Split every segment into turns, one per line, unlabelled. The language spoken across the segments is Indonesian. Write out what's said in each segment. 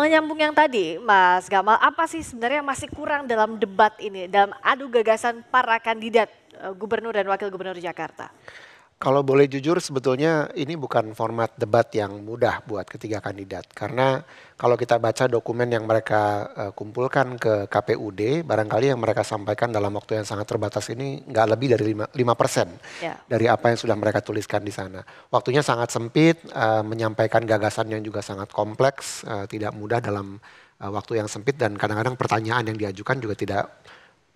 menyambung yang tadi, Mas Gamal, apa sih sebenarnya yang masih kurang dalam debat ini, dalam adu gagasan para kandidat eh, gubernur dan wakil gubernur Jakarta?
Kalau boleh jujur sebetulnya ini bukan format debat yang mudah buat ketiga kandidat karena kalau kita baca dokumen yang mereka uh, kumpulkan ke KPUD barangkali yang mereka sampaikan dalam waktu yang sangat terbatas ini nggak lebih dari 5%, persen yeah. dari apa yang sudah mereka tuliskan di sana. Waktunya sangat sempit, uh, menyampaikan gagasan yang juga sangat kompleks, uh, tidak mudah dalam uh, waktu yang sempit dan kadang-kadang pertanyaan yang diajukan juga tidak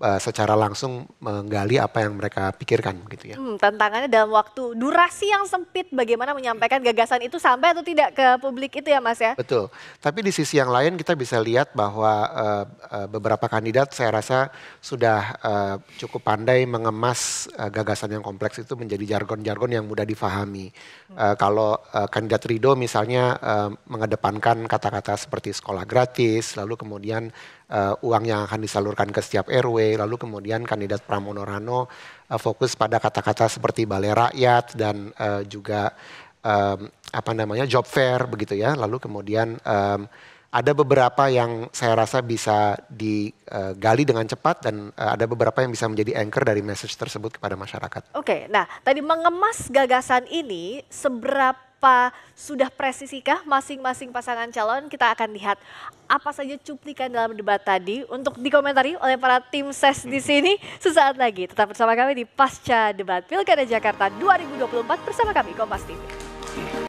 Eh, secara langsung menggali apa yang mereka pikirkan gitu ya.
Hmm, tantangannya dalam waktu durasi yang sempit bagaimana menyampaikan gagasan itu sampai atau tidak ke publik itu ya Mas ya?
Betul. Tapi di sisi yang lain kita bisa lihat bahwa uh, uh, beberapa kandidat saya rasa sudah uh, cukup pandai mengemas uh, gagasan yang kompleks itu menjadi jargon-jargon yang mudah difahami. Hmm. kalau uh, kandidat Rido misalnya uh, mengedepankan kata-kata seperti sekolah gratis, lalu kemudian uh, uang yang akan disalurkan ke setiap RW, lalu kemudian kandidat Pramono Rano uh, fokus pada kata-kata seperti balai rakyat dan uh, juga um, apa namanya job fair begitu ya. Lalu kemudian um, ada beberapa yang saya rasa bisa digali eh, dengan cepat dan ada beberapa yang bisa menjadi anchor dari message tersebut kepada masyarakat.
Oke, nah tadi mengemas gagasan ini seberapa apa? Sudah presisikah masing-masing pasangan calon? Kita akan lihat apa saja cuplikan dalam debat tadi untuk dikomentari oleh para tim ses di sini sesaat lagi. Tetap bersama kami di Pasca Debat Pilkada Jakarta 2024 bersama kami Kompas TV.